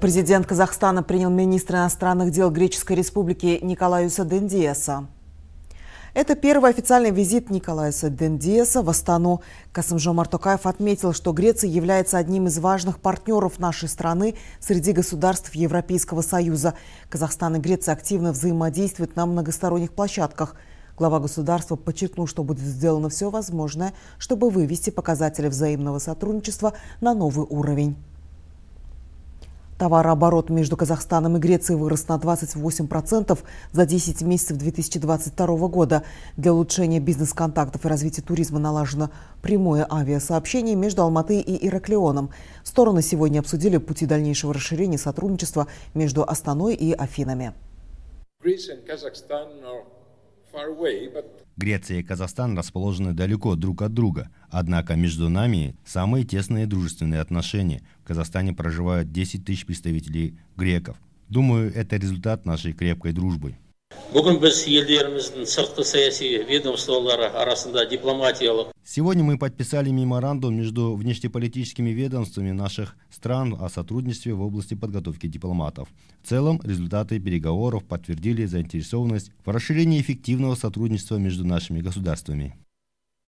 Президент Казахстана принял министра иностранных дел Греческой республики Николаюса Дендиеса. Это первый официальный визит Николаюса Дендиеса в Астану. Касымжо Мартукаев отметил, что Греция является одним из важных партнеров нашей страны среди государств Европейского Союза. Казахстан и Греция активно взаимодействуют на многосторонних площадках. Глава государства подчеркнул, что будет сделано все возможное, чтобы вывести показатели взаимного сотрудничества на новый уровень. Товарооборот между Казахстаном и Грецией вырос на 28% за 10 месяцев 2022 года. Для улучшения бизнес-контактов и развития туризма налажено прямое авиасообщение между Алматы и Ираклионом. Стороны сегодня обсудили пути дальнейшего расширения сотрудничества между Астаной и Афинами. Греция и Казахстан расположены далеко друг от друга, однако между нами самые тесные дружественные отношения. В Казахстане проживают 10 тысяч представителей греков. Думаю, это результат нашей крепкой дружбы. Бүгін біз елдеріміздің сыртқы дипломатиялық Сегодня мы подписали меморандум между внешнеполитическими ведомствами наших стран о сотрудничестве в области подготовки дипломатов. В целом, результаты переговоров подтвердили заинтересованность в расширении эффективного сотрудничества между нашими государствами.